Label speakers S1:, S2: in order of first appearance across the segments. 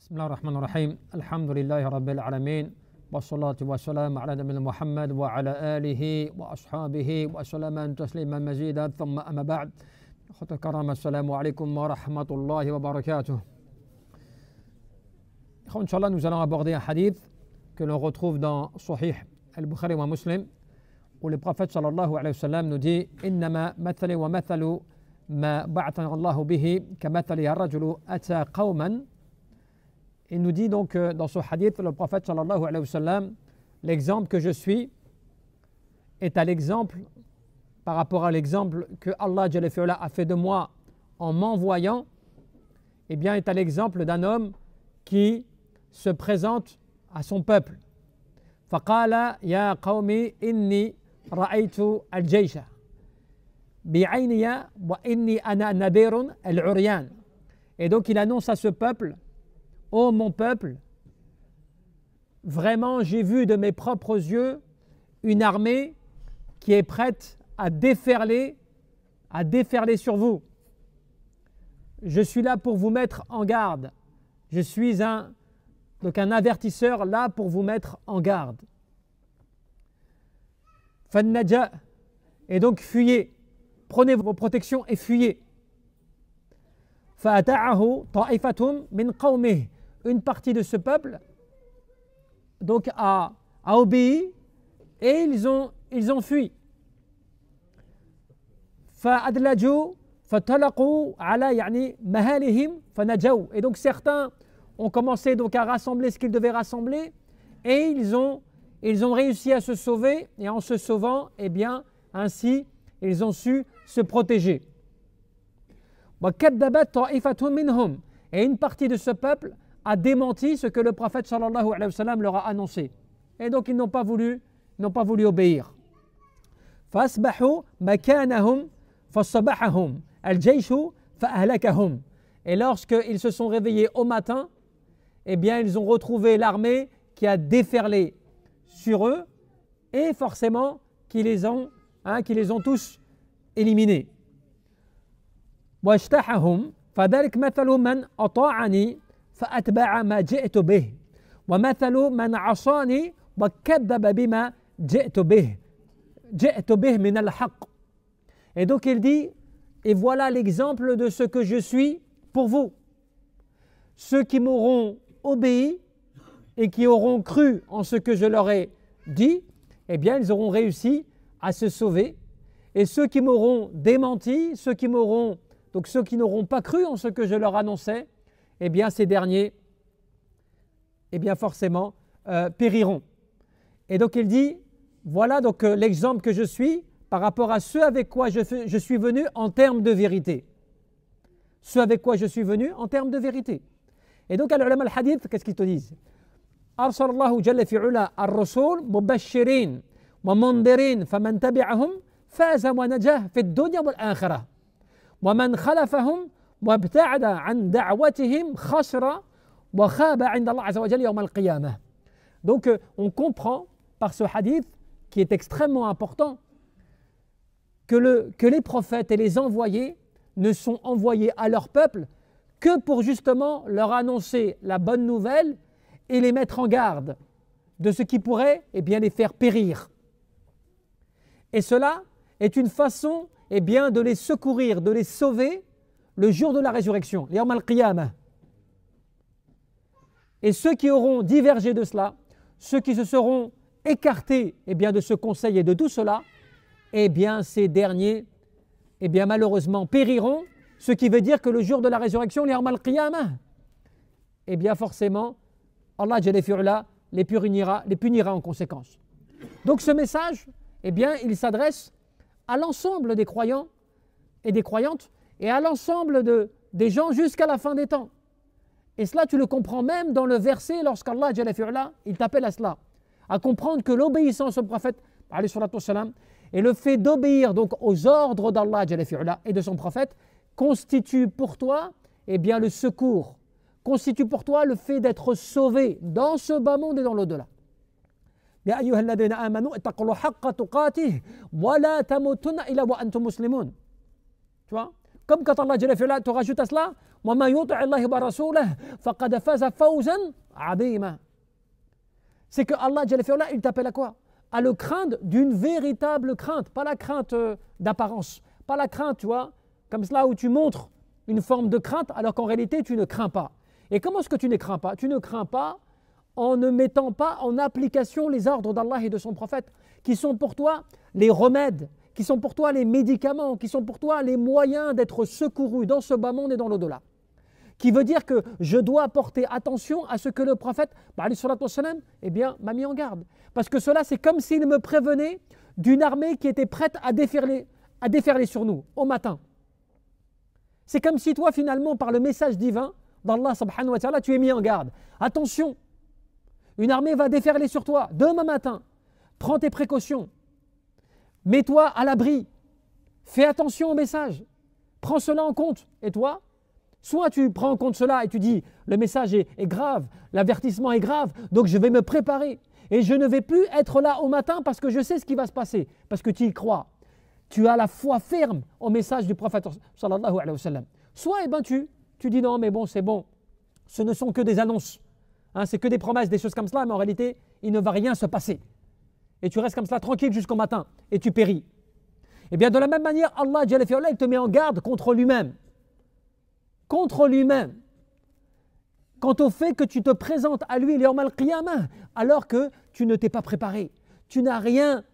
S1: بسم الله الرحمن الرحيم الحمد لله رب العالمين والصلاة والسلام على نبينا محمد وعلى آله وأصحابه وسلم تسليما مزيدا ثم أما بعد أخوة الكرام السلام عليكم ورحمة الله وبركاته إن شاء الله nous allons aborder un hadith que l'on retrouve dans Sahih al-Bukhari wa Muslim où le prophète sallallahu alayhi wa sallam nous dit إنما مثل ومثل ما بعثنا الله به كمثل رجل أتى قوما il nous dit donc euh, dans ce hadith, le prophète sallallahu alayhi wa sallam, l'exemple que je suis est à l'exemple, par rapport à l'exemple que Allah a fait de moi en m'envoyant, et eh bien est à l'exemple d'un homme qui se présente à son peuple. Et donc il annonce à ce peuple Ô oh, mon peuple, vraiment j'ai vu de mes propres yeux une armée qui est prête à déferler, à déferler sur vous. Je suis là pour vous mettre en garde. Je suis un, donc un avertisseur là pour vous mettre en garde. et donc fuyez. Prenez vos protections et fuyez. ta'ifatum min قومه une partie de ce peuple donc a, obéi et ils ont, ils ont fui. et donc certains ont commencé donc à rassembler ce qu'ils devaient rassembler et ils ont ils ont réussi à se sauver et en se sauvant eh bien ainsi ils ont su se protéger et une partie de ce peuple a démenti ce que le prophète sallallahu alayhi wa sallam leur a annoncé. Et donc ils n'ont pas voulu, n'ont pas voulu obéir. Et lorsqu'ils se sont réveillés au matin, eh bien ils ont retrouvé l'armée qui a déferlé sur eux et forcément qui les ont, hein, qui les ont tous éliminés. Et donc il dit, et voilà l'exemple de ce que je suis pour vous. Ceux qui m'auront obéi et qui auront cru en ce que je leur ai dit, eh bien ils auront réussi à se sauver. Et ceux qui m'auront démenti, ceux qui m'auront, donc ceux qui n'auront pas cru en ce que je leur annonçais, eh bien ces derniers, eh bien forcément, euh, périront. Et donc il dit, voilà donc euh, l'exemple que je suis par rapport à ce avec quoi je, suis venu en termes de vérité. Ce avec quoi je suis venu en termes de vérité. Et donc, alors, al-Hadith, qu'est-ce qu'ils te disent ar-rasul الله wa في علا الرسول مبشرين ومنذرين فمن تبعهم فاز dunya wal الدنيا wa man khalafahum donc euh, on comprend par ce hadith qui est extrêmement important que, le, que les prophètes et les envoyés ne sont envoyés à leur peuple que pour justement leur annoncer la bonne nouvelle et les mettre en garde de ce qui pourrait eh bien, les faire périr. Et cela est une façon eh bien, de les secourir, de les sauver le jour de la résurrection, Yawm al Et ceux qui auront divergé de cela, ceux qui se seront écartés eh bien, de ce conseil et de tout cela, eh bien ces derniers, eh bien malheureusement, périront, ce qui veut dire que le jour de la résurrection, les al eh bien forcément, Allah les punira, les punira en conséquence. Donc ce message, eh bien, il s'adresse à l'ensemble des croyants et des croyantes, et à l'ensemble de, des gens jusqu'à la fin des temps. Et cela, tu le comprends même dans le verset lorsqu'Allah, il t'appelle à cela, à comprendre que l'obéissance au prophète, et le fait d'obéir donc aux ordres d'Allah et de son prophète, constitue pour toi eh bien, le secours, constitue pour toi le fait d'être sauvé dans ce bas monde et dans l'au-delà. Tu vois comme quand Allah te rajoute à cela, c'est que Allah il t'appelle à quoi À le craindre d'une véritable crainte, pas la crainte euh, d'apparence, pas la crainte, tu vois, comme cela où tu montres une forme de crainte alors qu'en réalité tu ne crains pas. Et comment est-ce que tu ne crains pas Tu ne crains pas en ne mettant pas en application les ordres d'Allah et de son prophète, qui sont pour toi les remèdes, qui sont pour toi les médicaments, qui sont pour toi les moyens d'être secouru dans ce bas monde et dans l'au-delà. Qui veut dire que je dois porter attention à ce que le prophète, bah, eh bien, m'a mis en garde. Parce que cela, c'est comme s'il me prévenait d'une armée qui était prête à déferler, à déferler sur nous au matin. C'est comme si toi, finalement, par le message divin d'Allah subhanahu wa ta'ala, tu es mis en garde. Attention, une armée va déferler sur toi demain matin. Prends tes précautions. Mets-toi à l'abri. Fais attention au message. Prends cela en compte. Et toi Soit tu prends en compte cela et tu dis, le message est, grave, l'avertissement est grave, donc je vais me préparer. Et je ne vais plus être là au matin parce que je sais ce qui va se passer, parce que tu y crois. Tu as la foi ferme au message du prophète Soit eh ben, tu, tu dis non, mais bon, c'est bon. Ce ne sont que des annonces. Hein, c'est que des promesses, des choses comme cela, mais en réalité, il ne va rien se passer et tu restes comme cela tranquille jusqu'au matin et tu péris. Et eh bien de la même manière, Allah te met en garde contre lui-même. Contre lui-même. Quant au fait que tu te présentes à lui, à qiyamah, alors que tu ne t'es pas préparé. Tu n'as rien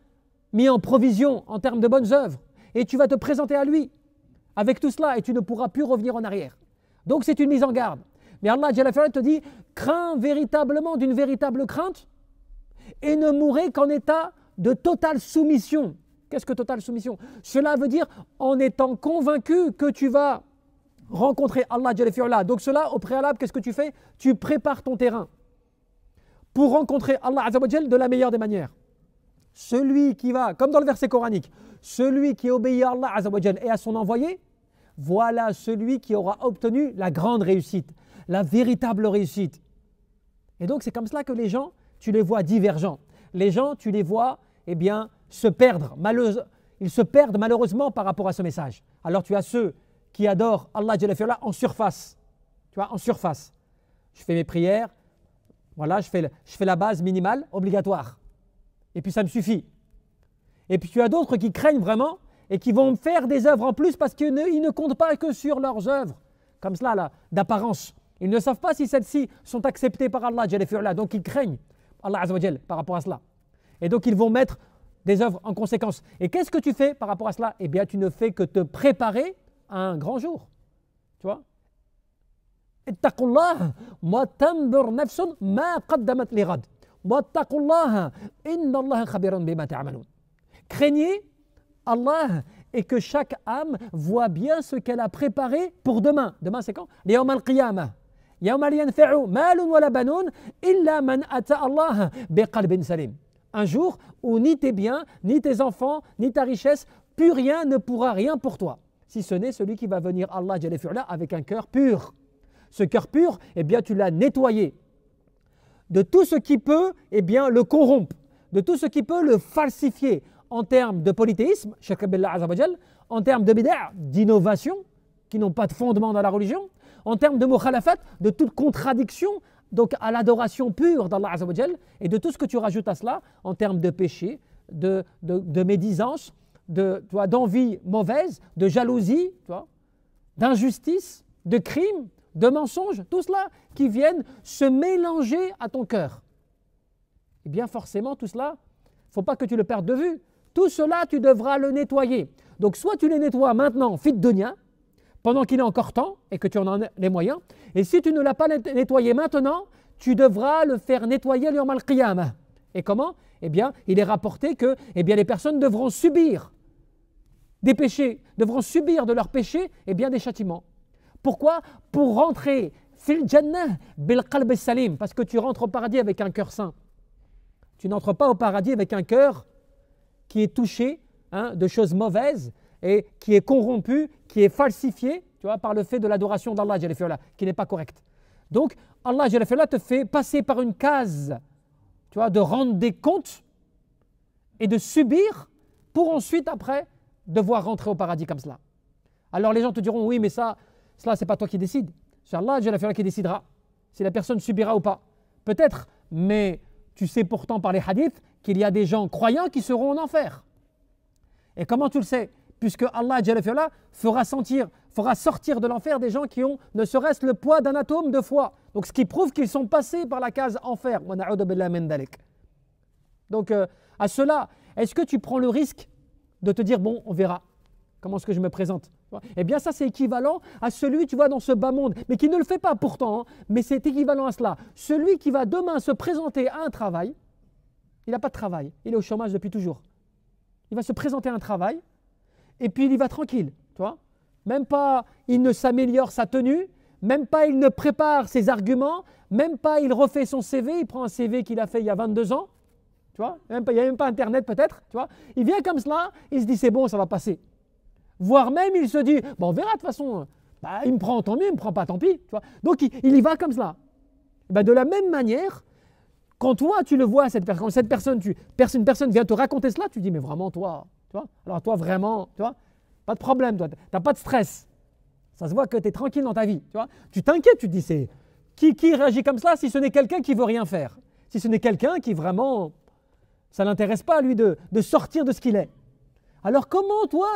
S1: mis en provision en termes de bonnes œuvres. Et tu vas te présenter à lui avec tout cela et tu ne pourras plus revenir en arrière. Donc c'est une mise en garde. Mais Allah te dit, crains véritablement d'une véritable crainte et ne mourrez qu'en état de totale soumission. Qu'est-ce que totale soumission Cela veut dire en étant convaincu que tu vas rencontrer Allah. Donc cela, au préalable, qu'est-ce que tu fais Tu prépares ton terrain pour rencontrer Allah de la meilleure des manières. Celui qui va, comme dans le verset coranique, celui qui obéit à Allah et à son envoyé, voilà celui qui aura obtenu la grande réussite, la véritable réussite. Et donc c'est comme cela que les gens tu les vois divergents. Les gens, tu les vois, eh bien, se perdre. ils se perdent malheureusement par rapport à ce message. Alors tu as ceux qui adorent Allah en surface. Tu vois, en surface. Je fais mes prières, voilà, je fais, je fais la base minimale, obligatoire. Et puis ça me suffit. Et puis tu as d'autres qui craignent vraiment et qui vont faire des œuvres en plus parce qu'ils ne, ils ne comptent pas que sur leurs œuvres, comme cela, d'apparence. Ils ne savent pas si celles-ci sont acceptées par Allah, donc ils craignent. Allah par rapport à cela. Et donc ils vont mettre des œuvres en conséquence. Et qu'est-ce que tu fais par rapport à cela Eh bien, tu ne fais que te préparer à un grand jour. Tu vois ma qaddamat Allah bima Craignez Allah et que chaque âme voit bien ce qu'elle a préparé pour demain. Demain, c'est quand les al-qiyamah un jour où ni tes biens, ni tes enfants, ni ta richesse, plus rien ne pourra rien pour toi, si ce n'est celui qui va venir Allah avec un cœur pur. Ce cœur pur, eh bien, tu l'as nettoyé de tout ce qui peut eh bien, le corrompre, de tout ce qui peut le falsifier en termes de polythéisme, en termes de bid'a, d'innovation, qui n'ont pas de fondement dans la religion, en termes de mukhalafat, de toute contradiction donc à l'adoration pure d'Allah Azzawajal et de tout ce que tu rajoutes à cela en termes de péché, de, médisance, de, d'envie mauvaise, de jalousie, d'injustice, de crime, de mensonge, tout cela qui viennent se mélanger à ton cœur. Et eh bien forcément tout cela, il ne faut pas que tu le perdes de vue. Tout cela, tu devras le nettoyer. Donc soit tu les nettoies maintenant, fit nien pendant qu'il est encore temps et que tu en as les moyens. Et si tu ne l'as pas nettoyé maintenant, tu devras le faire nettoyer le al Et comment Eh bien, il est rapporté que eh bien, les personnes devront subir des péchés, devront subir de leurs péchés eh bien, des châtiments. Pourquoi Pour rentrer fil jannah bil salim, parce que tu rentres au paradis avec un cœur saint. Tu n'entres pas au paradis avec un cœur qui est touché hein, de choses mauvaises, et qui est corrompu, qui est falsifié, tu vois, par le fait de l'adoration d'Allah, qui n'est pas correcte. Donc, Allah te fait passer par une case, tu vois, de rendre des comptes et de subir pour ensuite, après, devoir rentrer au paradis comme cela. Alors les gens te diront, oui, mais ça, cela, c'est pas toi qui décides. C'est Allah qui décidera si la personne subira ou pas. Peut-être, mais tu sais pourtant par les hadiths qu'il y a des gens croyants qui seront en enfer. Et comment tu le sais puisque Allah fera sentir, fera sortir de l'enfer des gens qui ont ne serait-ce le poids d'un atome de foi. Donc ce qui prouve qu'ils sont passés par la case enfer. Donc euh, à cela, est-ce que tu prends le risque de te dire bon, on verra comment est-ce que je me présente Eh bien ça c'est équivalent à celui tu vois dans ce bas monde, mais qui ne le fait pas pourtant, hein. mais c'est équivalent à cela. Celui qui va demain se présenter à un travail, il n'a pas de travail, il est au chômage depuis toujours. Il va se présenter à un travail, et puis il y va tranquille, tu vois. Même pas, il ne s'améliore sa tenue, même pas il ne prépare ses arguments, même pas il refait son CV, il prend un CV qu'il a fait il y a 22 ans, tu vois. il n'y a même pas Internet peut-être, tu vois. Il vient comme cela, il se dit c'est bon, ça va passer. Voire même il se dit, bon, on verra de toute façon, bah, il me prend tant mieux, il me prend pas tant pis, tu vois. Donc il, y va comme cela. Eh ben, de la même manière, quand toi tu le vois, cette, quand cette personne, tu, une personne vient te raconter cela, tu dis mais vraiment toi, alors toi, vraiment, tu vois, pas de problème, toi, n'as pas de stress. Ça se voit que tu es tranquille dans ta vie, tu Tu t'inquiètes, tu te dis, c'est qui, qui réagit comme ça si ce n'est quelqu'un qui veut rien faire Si ce n'est quelqu'un qui vraiment, ça l'intéresse pas, lui, de, de sortir de ce qu'il est. Alors comment toi,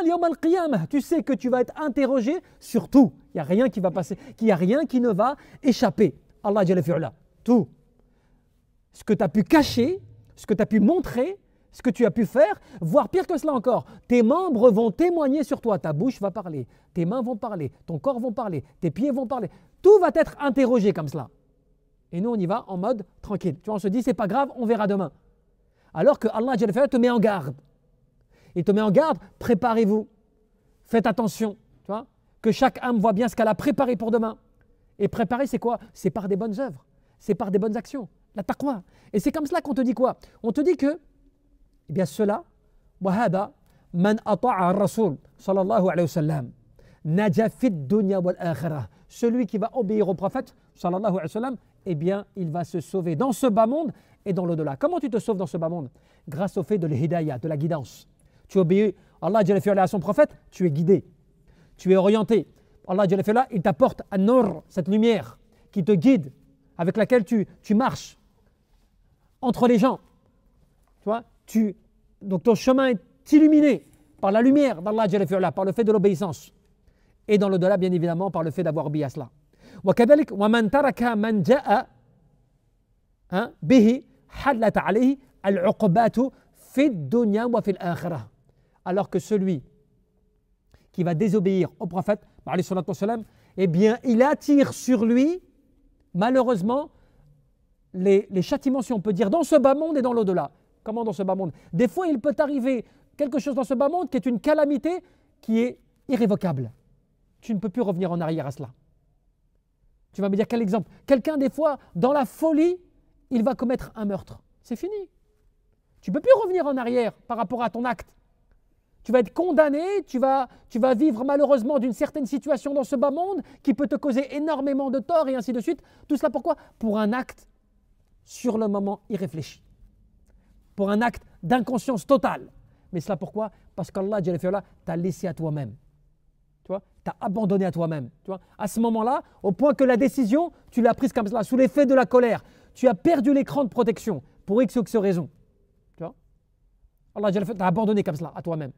S1: tu sais que tu vas être interrogé sur tout. Il n'y a rien qui va passer, qu'il n'y a rien qui ne va échapper. Allah tout. Ce que tu as pu cacher, ce que tu as pu montrer, ce que tu as pu faire, voire pire que cela encore. Tes membres vont témoigner sur toi, ta bouche va parler, tes mains vont parler, ton corps vont parler, tes pieds vont parler. Tout va être interrogé comme cela. Et nous, on y va en mode tranquille. Tu vois, on se dit, c'est pas grave, on verra demain. Alors que Allah te met en garde. Il te met en garde, préparez-vous. Faites attention. Tu que chaque âme voit bien ce qu'elle a préparé pour demain. Et préparer, c'est quoi C'est par des bonnes œuvres. C'est par des bonnes actions. La taqwa. Et c'est comme cela qu'on te dit quoi On te dit que eh bien cela, man ata'a rasul sallallahu wa sallam, dunya dunya wal celui qui va obéir au prophète sallallahu alayhi wa sallam eh bien il va se sauver dans ce bas monde et dans l'au-delà comment tu te sauves dans ce bas monde grâce au fait de l'hidayah de la guidance tu obéis Allah à son prophète tu es guidé tu es orienté Allah il t'apporte un or cette lumière qui te guide avec laquelle tu, tu marches entre les gens tu vois donc ton chemin est illuminé par la lumière d'Allah, par le fait de l'obéissance. Et dans l'au-delà, bien évidemment, par le fait d'avoir obéi à cela. alors que celui qui va désobéir au prophète eh bien il attire sur lui malheureusement les, les châtiments si on peut dire dans ce bas monde et dans l'au-delà Comment dans ce bas monde Des fois, il peut arriver quelque chose dans ce bas monde qui est une calamité qui est irrévocable. Tu ne peux plus revenir en arrière à cela. Tu vas me dire quel exemple Quelqu'un, des fois, dans la folie, il va commettre un meurtre. C'est fini. Tu ne peux plus revenir en arrière par rapport à ton acte. Tu vas être condamné, tu vas, tu vas vivre malheureusement d'une certaine situation dans ce bas monde qui peut te causer énormément de tort et ainsi de suite. Tout cela pourquoi Pour un acte sur le moment irréfléchi pour un acte d'inconscience totale. Mais cela pourquoi Parce qu'Allah t'a laissé à toi-même. Tu vois T'as abandonné à toi-même. Tu vois À ce moment-là, au point que la décision, tu l'as prise comme cela, sous l'effet de la colère. Tu as perdu l'écran de protection pour X ou X raison. Tu vois Allah abandonné comme cela à toi-même.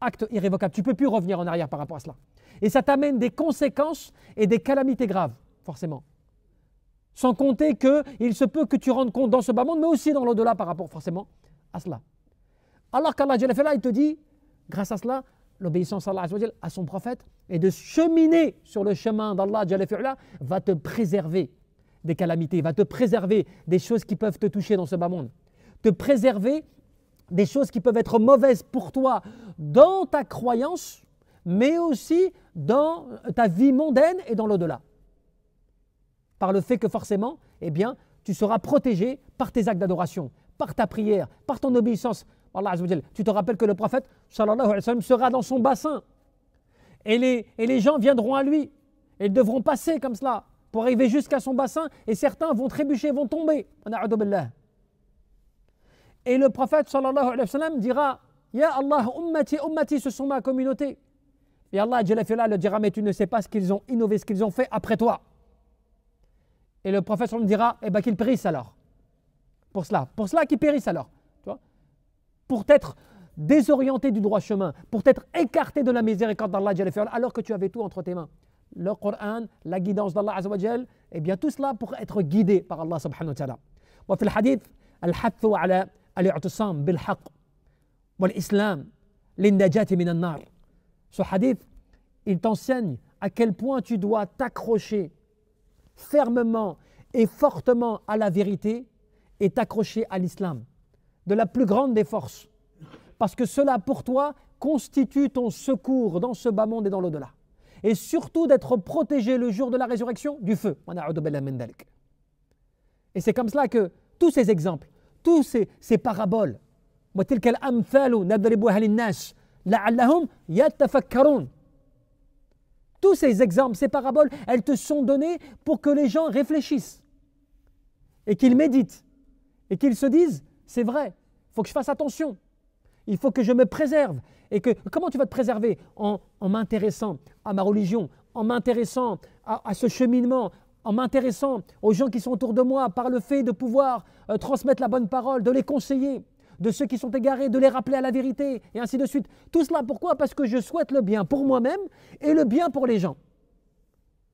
S1: Acte irrévocable. Tu ne peux plus revenir en arrière par rapport à cela. Et ça t'amène des conséquences et des calamités graves, forcément. Sans compter qu'il se peut que tu rendes compte dans ce bas monde, mais aussi dans l'au-delà par rapport forcément à cela. Alors qu'Allah, il te dit, grâce à cela, l'obéissance à Allah, à son prophète, et de cheminer sur le chemin d'Allah, va te préserver des calamités, va te préserver des choses qui peuvent te toucher dans ce bas monde, te préserver des choses qui peuvent être mauvaises pour toi dans ta croyance, mais aussi dans ta vie mondaine et dans l'au-delà par le fait que forcément, eh bien, tu seras protégé par tes actes d'adoration, par ta prière, par ton obéissance. Allah tu te rappelles que le prophète sallallahu sera dans son bassin et les, et les gens viendront à lui ils devront passer comme cela pour arriver jusqu'à son bassin et certains vont trébucher, vont tomber. Et le prophète sallallahu alayhi dira Ya Allah, ummati, ummati, ce sont ma communauté. Et Allah le dira Mais tu ne sais pas ce qu'ils ont innové, ce qu'ils ont fait après toi. Et le prophète me dira, eh ben qu'ils périssent alors. Pour cela, pour cela qu'il périssent alors. pour être désorienté du droit chemin, pour t'être écarté de la miséricorde d'Allah, alors que tu avais tout entre tes mains. Le Coran, la guidance d'Allah, et eh bien tout cela pour être guidé par Allah subhanahu wa ta'ala. Ce hadith, il t'enseigne à quel point tu dois t'accrocher fermement et fortement à la vérité est accroché à l'islam, de la plus grande des forces, parce que cela pour toi constitue ton secours dans ce bas monde et dans l'au-delà. Et surtout d'être protégé le jour de la résurrection du feu. Et c'est comme cela que tous ces exemples, tous ces, ces paraboles, tous ces exemples, ces paraboles, elles te sont données pour que les gens réfléchissent et qu'ils méditent et qu'ils se disent c'est vrai, il faut que je fasse attention, il faut que je me préserve. Et que comment tu vas te préserver en, m'intéressant à ma religion, en m'intéressant à, ce cheminement, en m'intéressant aux gens qui sont autour de moi par le fait de pouvoir euh, transmettre la bonne parole, de les conseiller de ceux qui sont égarés, de les rappeler à la vérité, et ainsi de suite. Tout cela pourquoi Parce que je souhaite le bien pour moi-même et le bien pour les gens.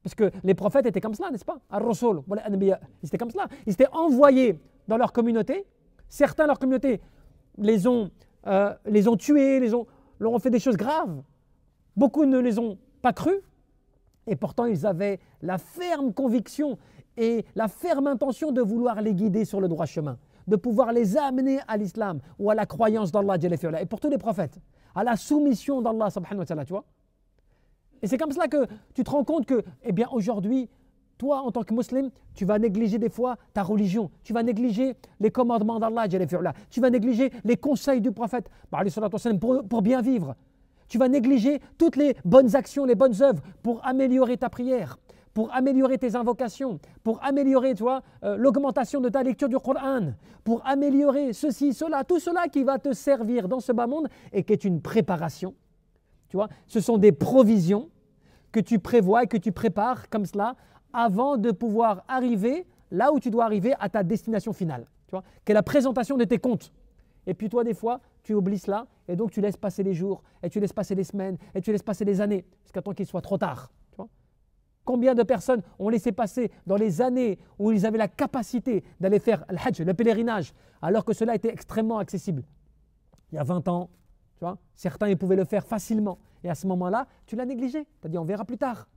S1: Parce que les prophètes étaient comme cela, n'est-ce pas Ils étaient comme cela. Ils étaient envoyés dans leur communauté. Certains, leur communauté, les ont, euh, les ont tués, les leur ont fait des choses graves. Beaucoup ne les ont pas crus. Et pourtant, ils avaient la ferme conviction et la ferme intention de vouloir les guider sur le droit chemin de pouvoir les amener à l'islam ou à la croyance d'Allah et pour tous les prophètes, à la soumission d'Allah subhanahu Et c'est comme cela que tu te rends compte que, eh bien, aujourd'hui, toi, en tant que musulman, tu vas négliger des fois ta religion, tu vas négliger les commandements d'Allah, tu vas négliger les conseils du prophète bah, pour, pour bien vivre, tu vas négliger toutes les bonnes actions, les bonnes œuvres pour améliorer ta prière, pour améliorer tes invocations, pour améliorer toi euh, l'augmentation de ta lecture du Coran, pour améliorer ceci, cela, tout cela qui va te servir dans ce bas monde et qui est une préparation. Tu vois, ce sont des provisions que tu prévois et que tu prépares comme cela avant de pouvoir arriver là où tu dois arriver à ta destination finale, tu vois, qui est la présentation de tes comptes. Et puis toi, des fois, tu oublies cela et donc tu laisses passer les jours, et tu laisses passer les semaines, et tu laisses passer les années, jusqu'à temps qu'il soit trop tard. Combien de personnes ont laissé passer dans les années où ils avaient la capacité d'aller faire le le pèlerinage, alors que cela était extrêmement accessible Il y a 20 ans, tu vois, certains ils pouvaient le faire facilement. Et à ce moment-là, tu l'as négligé. Tu as dit on verra plus tard.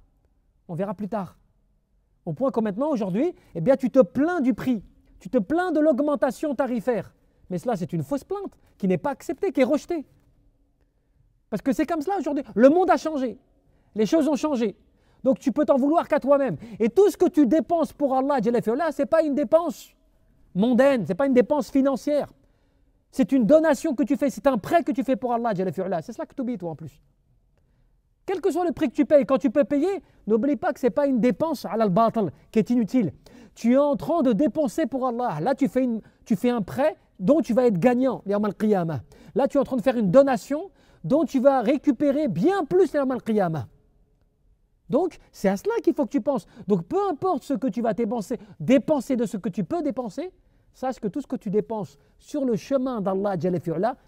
S1: On verra plus tard. Au point que maintenant, aujourd'hui, eh bien, tu te plains du prix. Tu te plains de l'augmentation tarifaire. Mais cela, c'est une fausse plainte qui n'est pas acceptée, qui est rejetée. Parce que c'est comme cela aujourd'hui. Le monde a changé. Les choses ont changé. Donc tu peux t'en vouloir qu'à toi-même. Et tout ce que tu dépenses pour Allah, ce n'est pas une dépense mondaine, c'est pas une dépense financière. C'est une donation que tu fais, c'est un prêt que tu fais pour Allah. C'est cela que tu oublies, toi, en plus. Quel que soit le prix que tu payes, quand tu peux payer, n'oublie pas que ce n'est pas une dépense à al qui est inutile. Tu es en train de dépenser pour Allah. Là, tu fais, une, tu fais un prêt dont tu vas être gagnant, al Là, tu es en train de faire une donation dont tu vas récupérer bien plus, al-qiyamah. Donc, c'est à cela qu'il faut que tu penses. Donc, peu importe ce que tu vas dépenser, dépenser de ce que tu peux dépenser, sache que tout ce que tu dépenses sur le chemin d'Allah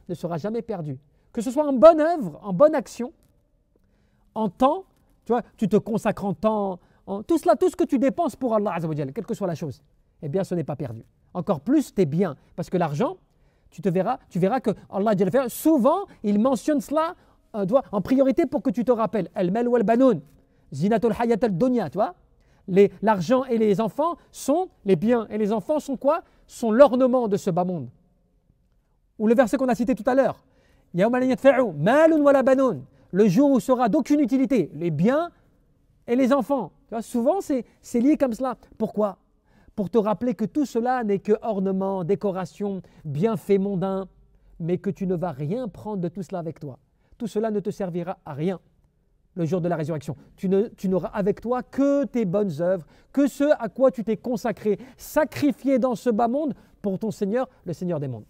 S1: ne sera jamais perdu. Que ce soit en bonne œuvre, en bonne action, en temps, tu vois, tu te consacres en temps, tout cela, tout ce que tu dépenses pour Allah, quelle que soit la chose, eh bien, ce n'est pas perdu. Encore plus, tes bien. parce que l'argent, tu te verras, tu verras que Allah souvent, il mentionne cela euh, en priorité pour que tu te rappelles. El-Mel ou El-Banoun. Zinatul Hayatul Dunya, tu vois. L'argent et les enfants sont, les biens et les enfants sont quoi Sont l'ornement de ce bas monde. Ou le verset qu'on a cité tout à l'heure. Le jour où sera d'aucune utilité, les biens et les enfants. Tu souvent, c'est lié comme cela. Pourquoi Pour te rappeler que tout cela n'est que ornement, décoration, bienfait mondain, mais que tu ne vas rien prendre de tout cela avec toi. Tout cela ne te servira à rien le jour de la résurrection. Tu, n'auras avec toi que tes bonnes œuvres, que ce à quoi tu t'es consacré, sacrifié dans ce bas monde pour ton Seigneur, le Seigneur des mondes.